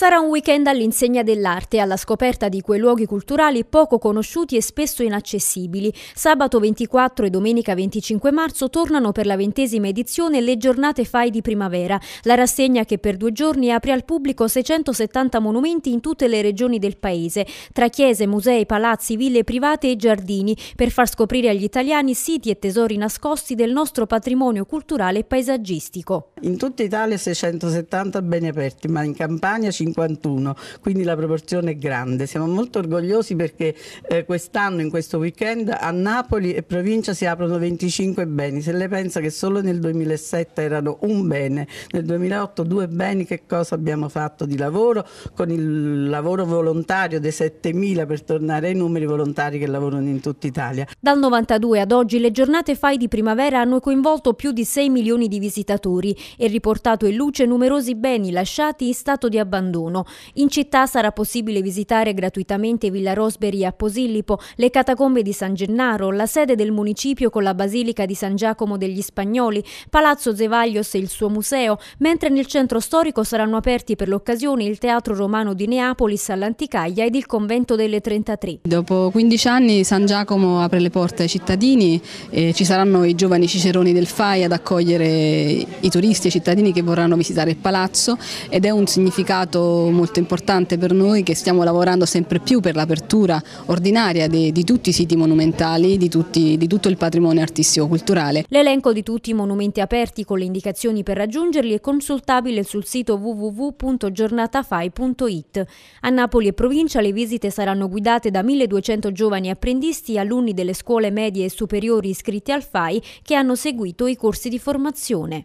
Sarà un weekend all'insegna dell'arte, alla scoperta di quei luoghi culturali poco conosciuti e spesso inaccessibili. Sabato 24 e domenica 25 marzo tornano per la ventesima edizione le giornate FAI di primavera, la rassegna che per due giorni apre al pubblico 670 monumenti in tutte le regioni del paese, tra chiese, musei, palazzi, ville private e giardini, per far scoprire agli italiani siti e tesori nascosti del nostro patrimonio culturale e paesaggistico. In tutta Italia 670 beni aperti, ma in Campania 5 51, quindi la proporzione è grande. Siamo molto orgogliosi perché eh, quest'anno, in questo weekend, a Napoli e provincia si aprono 25 beni. Se lei pensa che solo nel 2007 erano un bene, nel 2008 due beni, che cosa abbiamo fatto di lavoro? Con il lavoro volontario dei 7.000, per tornare ai numeri volontari che lavorano in tutta Italia. Dal 92 ad oggi le giornate FAI di primavera hanno coinvolto più di 6 milioni di visitatori e riportato in luce numerosi beni lasciati in stato di abbandono digiuno. In città sarà possibile visitare gratuitamente Villa Rosberi a Posillipo, le catacombe di San Gennaro, la sede del municipio con la Basilica di San Giacomo degli Spagnoli, Palazzo Zevaglios e il suo museo, mentre nel centro storico saranno aperti per l'occasione il Teatro Romano di Neapolis all'Anticaglia ed il Convento delle 33. Dopo 15 anni San Giacomo apre le porte ai cittadini e ci saranno i giovani ciceroni del FAI ad accogliere i turisti e i cittadini che vorranno visitare il palazzo ed è un significato molto importante per noi che stiamo lavorando sempre più per l'apertura ordinaria di, di, tutti i siti monumentali, di, tutti, di tutto il patrimonio artistico-culturale. L'elenco di tutti i monumenti aperti con le indicazioni per raggiungerli è consultabile sul sito www.giornatafai.it. A Napoli e provincia le visite saranno guidate da 1200 giovani apprendisti, alunni delle scuole medie e superiori iscritti al FAI che hanno seguito i corsi di formazione.